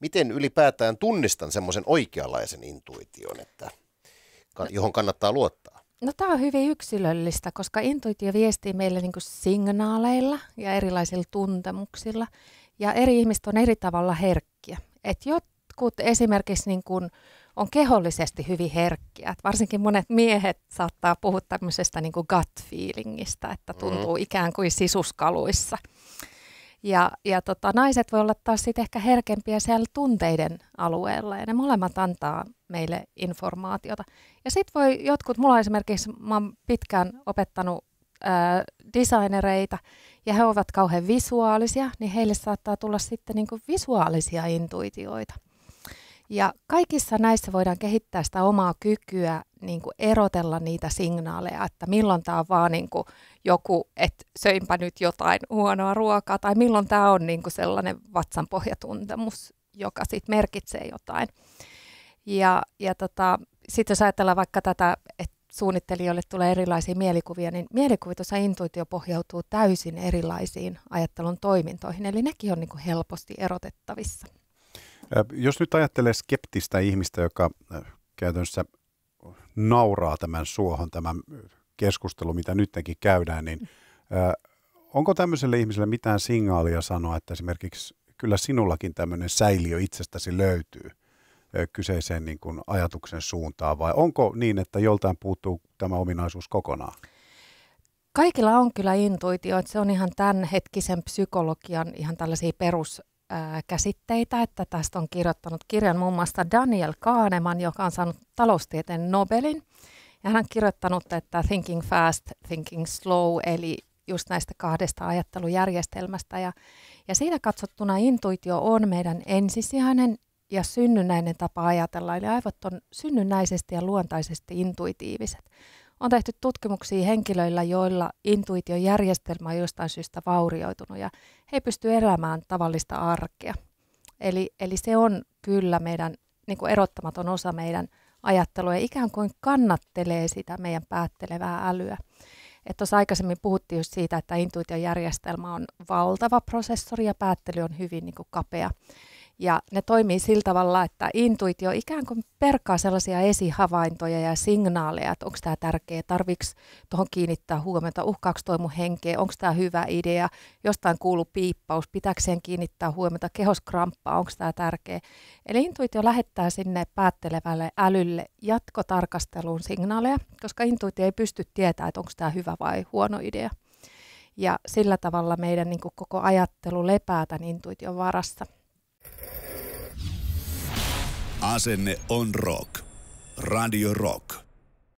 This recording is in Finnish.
miten ylipäätään tunnistan semmoisen oikeanlaisen intuition, että, no- johon kannattaa luottaa? No tämä on hyvin yksilöllistä, koska intuitio viestii meille niin signaaleilla ja erilaisilla tuntemuksilla. Ja eri ihmiset on eri tavalla herkkiä. Et jotkut esimerkiksi niin kuin on kehollisesti hyvin herkkiä. Et varsinkin monet miehet saattaa puhua tämmöisestä niin kuin gut feelingistä, että mm-hmm. tuntuu mm. ikään kuin sisuskaluissa. Ja, ja tota, naiset voi olla taas sitten ehkä herkempiä siellä tunteiden alueella ja ne molemmat antaa meille informaatiota. Ja sitten voi jotkut, mulla esimerkiksi, mä oon pitkään opettanut ää, designereita ja he ovat kauhean visuaalisia, niin heille saattaa tulla sitten niinku visuaalisia intuitioita. Ja kaikissa näissä voidaan kehittää sitä omaa kykyä niin kuin erotella niitä signaaleja, että milloin tämä on vaan niin kuin joku, että söinpä nyt jotain huonoa ruokaa, tai milloin tämä on niin kuin sellainen vatsanpohjatuntemus, joka sitten merkitsee jotain. Ja, ja tota, sitten jos ajatellaan vaikka tätä, että suunnittelijoille tulee erilaisia mielikuvia, niin mielikuvitus ja intuitio pohjautuu täysin erilaisiin ajattelun toimintoihin, eli nekin on niin kuin helposti erotettavissa. Jos nyt ajattelee skeptistä ihmistä, joka käytännössä nauraa tämän suohon, tämän keskustelu, mitä nytkin käydään, niin ö, onko tämmöiselle ihmiselle mitään signaalia sanoa, että esimerkiksi kyllä sinullakin tämmöinen säiliö itsestäsi löytyy ö, kyseiseen niin kuin ajatuksen suuntaan, vai onko niin, että joltain puuttuu tämä ominaisuus kokonaan? Kaikilla on kyllä intuitio, että se on ihan tämän hetkisen psykologian ihan tällaisia perus käsitteitä, että tästä on kirjoittanut kirjan muun muassa Daniel Kahneman, joka on saanut taloustieteen Nobelin. Ja hän on kirjoittanut, että thinking fast, thinking slow, eli just näistä kahdesta ajattelujärjestelmästä. Ja, ja siinä katsottuna intuitio on meidän ensisijainen ja synnynnäinen tapa ajatella, eli aivot on synnynnäisesti ja luontaisesti intuitiiviset on tehty tutkimuksia henkilöillä, joilla intuitiojärjestelmä on jostain syystä vaurioitunut ja he ei pysty elämään tavallista arkea. Eli, eli se on kyllä meidän niin kuin erottamaton osa meidän ajattelua ja ikään kuin kannattelee sitä meidän päättelevää älyä. Että tuossa aikaisemmin puhuttiin just siitä, että intuitiojärjestelmä on valtava prosessori ja päättely on hyvin niin kuin kapea. Ja ne toimii sillä tavalla, että intuitio ikään kuin perkaa sellaisia esihavaintoja ja signaaleja, että onko tämä tärkeä, tarviks tuohon kiinnittää huomiota, uhkaako toi mun henkeä, onko tämä hyvä idea, jostain kuuluu piippaus, pitäkseen kiinnittää huomiota, kehoskramppaa, onko tämä tärkeä. Eli intuitio lähettää sinne päättelevälle älylle jatkotarkasteluun signaaleja, koska intuitio ei pysty tietämään, että onko tämä hyvä vai huono idea. Ja sillä tavalla meidän niin koko ajattelu lepää tämän intuition varassa. Asenne on rock. Radio Rock.